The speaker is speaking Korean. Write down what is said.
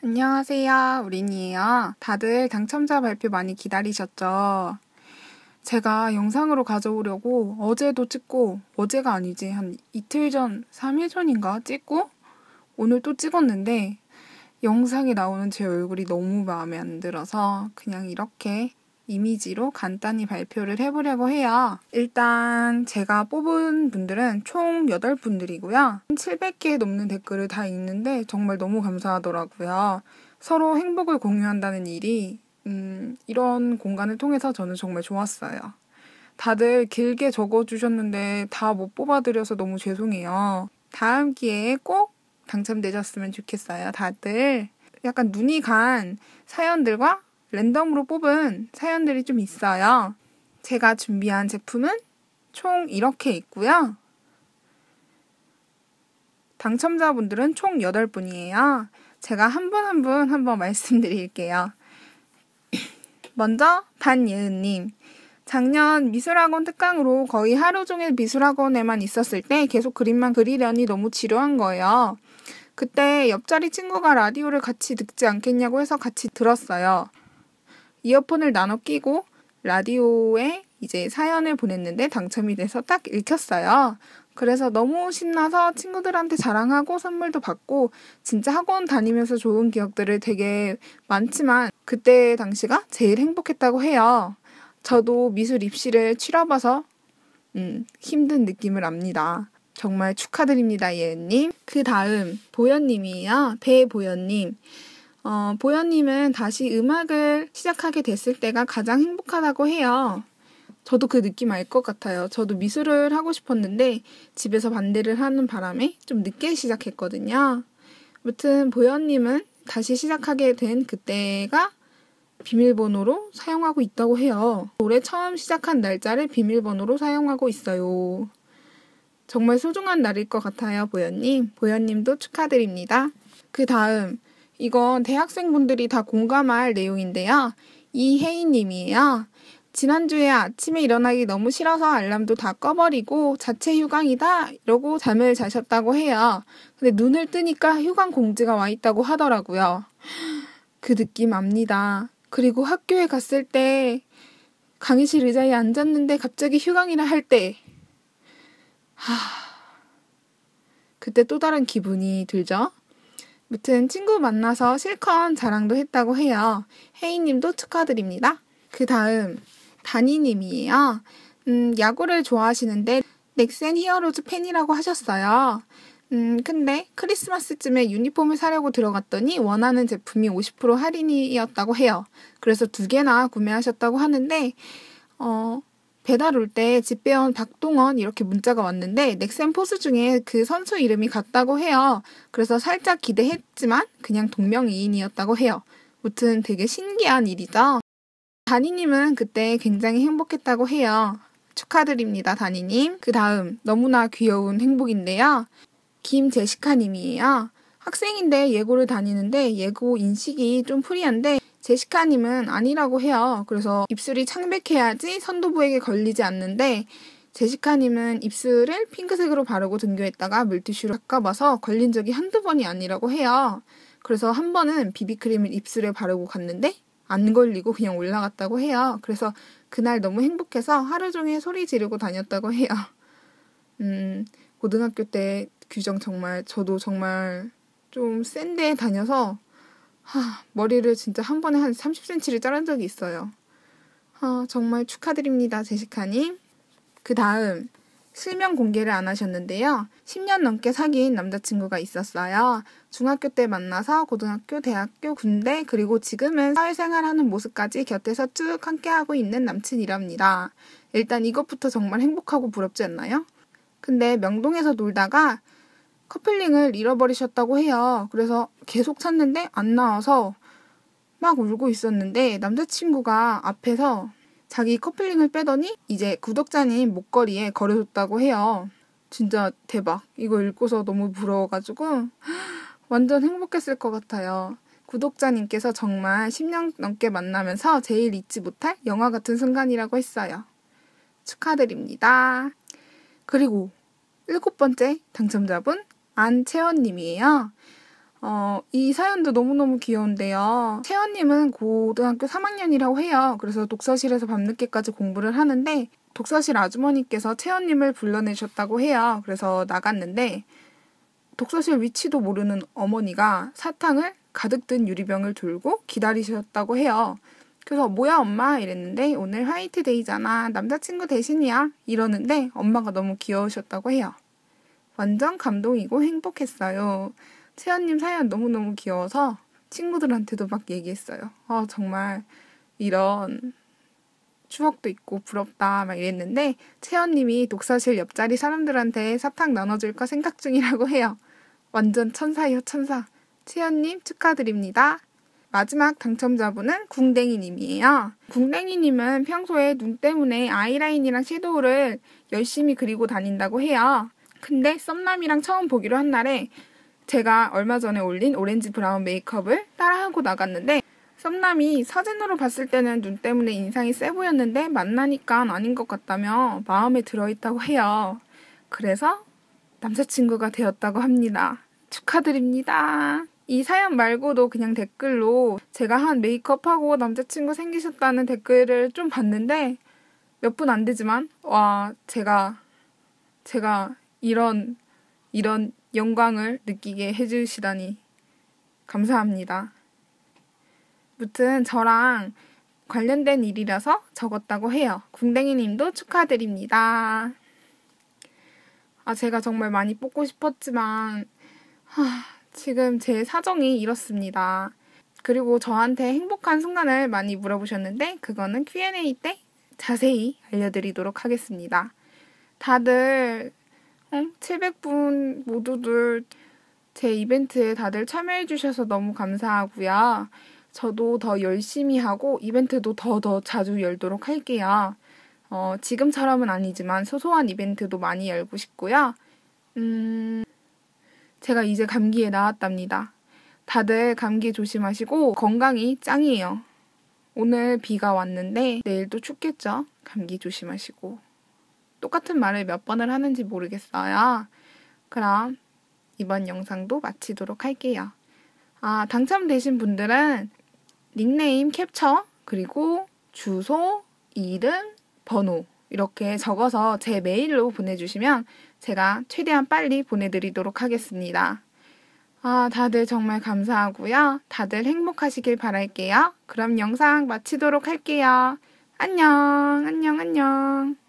안녕하세요. 우린이에요. 다들 당첨자 발표 많이 기다리셨죠? 제가 영상으로 가져오려고 어제도 찍고, 어제가 아니지, 한 이틀 전, 3일 전인가 찍고, 오늘 또 찍었는데, 영상에 나오는 제 얼굴이 너무 마음에 안 들어서 그냥 이렇게 이미지로 간단히 발표를 해보려고 해요. 일단 제가 뽑은 분들은 총 8분들이고요. 700개 넘는 댓글을 다 읽는데 정말 너무 감사하더라고요. 서로 행복을 공유한다는 일이 음, 이런 공간을 통해서 저는 정말 좋았어요. 다들 길게 적어주셨는데 다 못 뽑아드려서 너무 죄송해요. 다음 기회에 꼭 당첨되셨으면 좋겠어요. 다들 약간 눈이 간 사연들과 랜덤으로 뽑은 사연들이 좀 있어요. 제가 준비한 제품은 총 이렇게 있고요. 당첨자분들은 총 8분이에요. 제가 한 분 한 분 한 번 말씀드릴게요. 먼저 반예은님. 작년 미술학원 특강으로 거의 하루 종일 미술학원에만 있었을 때 계속 그림만 그리려니 너무 지루한 거예요. 그때 옆자리 친구가 라디오를 같이 듣지 않겠냐고 해서 같이 들었어요. 이어폰을 나눠 끼고 라디오에 이제 사연을 보냈는데 당첨이 돼서 딱 읽혔어요. 그래서 너무 신나서 친구들한테 자랑하고 선물도 받고 진짜 학원 다니면서 좋은 기억들을 되게 많지만 그때 당시가 제일 행복했다고 해요. 저도 미술 입시를 치러봐서 음, 힘든 느낌을 압니다. 정말 축하드립니다, 예은님. 그 다음, 보현님이에요. 배보현님. 어, 보현님은 다시 음악을 시작하게 됐을 때가 가장 행복하다고 해요. 저도 그 느낌 알 것 같아요. 저도 미술을 하고 싶었는데 집에서 반대를 하는 바람에 좀 늦게 시작했거든요. 무튼 보현님은 다시 시작하게 된 그때가 비밀번호로 사용하고 있다고 해요. 올해 처음 시작한 날짜를 비밀번호로 사용하고 있어요. 정말 소중한 날일 것 같아요, 보현님. 보현님도 축하드립니다. 그 다음, 이건 대학생분들이 다 공감할 내용인데요. 이혜인님이에요. 지난주에 아침에 일어나기 너무 싫어서 알람도 다 꺼버리고 자체 휴강이다 이러고 잠을 자셨다고 해요. 근데 눈을 뜨니까 휴강 공지가 와 있다고 하더라고요. 그 느낌 압니다. 그리고 학교에 갔을 때 강의실 의자에 앉았는데 갑자기 휴강이라 할 때, 하, 그때 또 다른 기분이 들죠? 무튼 친구 만나서 실컷 자랑도 했다고 해요. 혜인님도 축하드립니다. 그 다음 다니님이에요. 음, 야구를 좋아하시는데 넥센 히어로즈 팬이라고 하셨어요. 음, 근데 크리스마스쯤에 유니폼을 사려고 들어갔더니 원하는 제품이 50% 할인이었다고 해요. 그래서 두 개나 구매하셨다고 하는데, 어, 배달 올 때 집배원 박동원 이렇게 문자가 왔는데 넥센 포스 중에 그 선수 이름이 같다고 해요. 그래서 살짝 기대했지만 그냥 동명이인이었다고 해요. 무튼 되게 신기한 일이죠. 다니님은 그때 굉장히 행복했다고 해요. 축하드립니다, 다니님. 그 다음, 너무나 귀여운 행복인데요. 김제시카님이에요. 학생인데 예고를 다니는데 예고 인식이 좀 프리한데 제시카님은 아니라고 해요. 그래서 입술이 창백해야지 선도부에게 걸리지 않는데 제시카님은 입술을 핑크색으로 바르고 등교했다가 물티슈로 닦아봐서 걸린 적이 한두 번이 아니라고 해요. 그래서 한 번은 비비크림을 입술에 바르고 갔는데 안 걸리고 그냥 올라갔다고 해요. 그래서 그날 너무 행복해서 하루 종일 소리 지르고 다녔다고 해요. 음, 고등학교 때 규정 정말 저도 정말 좀 센데 다녀서 하, 머리를 진짜 한 번에 한 30cm를 자른 적이 있어요. 하, 정말 축하드립니다, 제시카님. 그 다음, 실명 공개를 안 하셨는데요. 10년 넘게 사귄 남자친구가 있었어요. 중학교 때 만나서 고등학교, 대학교, 군대, 그리고 지금은 사회생활하는 모습까지 곁에서 쭉 함께하고 있는 남친이랍니다. 일단 이것부터 정말 행복하고 부럽지 않나요? 근데 명동에서 놀다가 커플링을 잃어버리셨다고 해요. 그래서 계속 찾는데 안 나와서 막 울고 있었는데 남자친구가 앞에서 자기 커플링을 빼더니 이제 구독자님 목걸이에 걸어줬다고 해요. 진짜 대박. 이거 읽고서 너무 부러워가지고 완전 행복했을 것 같아요. 구독자님께서 정말 10년 넘게 만나면서 제일 잊지 못할 영화 같은 순간이라고 했어요. 축하드립니다. 그리고 일곱 번째 당첨자분 안채원님이에요. 어, 이 사연도 너무너무 귀여운데요. 채원님은 고등학교 3학년이라고 해요. 그래서 독서실에서 밤늦게까지 공부를 하는데, 독서실 아주머니께서 채원님을 불러내셨다고 해요. 그래서 나갔는데, 독서실 위치도 모르는 어머니가 사탕을 가득 든 유리병을 들고 기다리셨다고 해요. 그래서 뭐야 엄마 이랬는데 오늘 화이트데이잖아 남자친구 대신이야 이러는데 엄마가 너무 귀여우셨다고 해요. 완전 감동이고 행복했어요. 채연님 사연 너무너무 귀여워서 친구들한테도 막 얘기했어요. 아, 정말 이런 추억도 있고 부럽다 막 이랬는데 채연님이 독서실 옆자리 사람들한테 사탕 나눠줄까 생각 중이라고 해요. 완전 천사예요 천사. 채연님 축하드립니다. 마지막 당첨자분은 궁댕이님이에요. 궁댕이님은 평소에 눈 때문에 아이라인이랑 섀도우를 열심히 그리고 다닌다고 해요. 근데 썸남이랑 처음 보기로 한 날에 제가 얼마 전에 올린 오렌지 브라운 메이크업을 따라하고 나갔는데 썸남이 사진으로 봤을 때는 눈 때문에 인상이 세 보였는데 만나니까 아닌 것 같다며 마음에 들어있다고 해요. 그래서 남자친구가 되었다고 합니다. 축하드립니다. 이 사연 말고도 그냥 댓글로 제가 한 메이크업하고 남자친구 생기셨다는 댓글을 좀 봤는데 몇 분 안 되지만 와 제가 제가 이런 이런 영광을 느끼게 해주시다니 감사합니다. 무튼 저랑 관련된 일이라서 적었다고 해요. 궁뎅이님도 축하드립니다. 아 제가 정말 많이 뽑고 싶었지만 하, 지금 제 사정이 이렇습니다. 그리고 저한테 행복한 순간을 많이 물어보셨는데 그거는 Q&A 때 자세히 알려드리도록 하겠습니다. 다들 700분 모두들 제 이벤트에 다들 참여해주셔서 너무 감사하고요. 저도 더 열심히 하고 이벤트도 더 더 자주 열도록 할게요. 어, 지금처럼은 아니지만 소소한 이벤트도 많이 열고 싶고요. 음, 제가 이제 감기에 나왔답니다 다들 감기 조심하시고 건강이 짱이에요. 오늘 비가 왔는데 내일도 춥겠죠? 감기 조심하시고. 똑같은 말을 몇 번을 하는지 모르겠어요. 그럼 이번 영상도 마치도록 할게요. 아, 당첨되신 분들은 닉네임 캡처, 그리고 주소, 이름, 번호 이렇게 적어서 제 메일로 보내주시면 제가 최대한 빨리 보내드리도록 하겠습니다. 아, 다들 정말 감사하고요. 다들 행복하시길 바랄게요. 그럼 영상 마치도록 할게요. 안녕, 안녕, 안녕.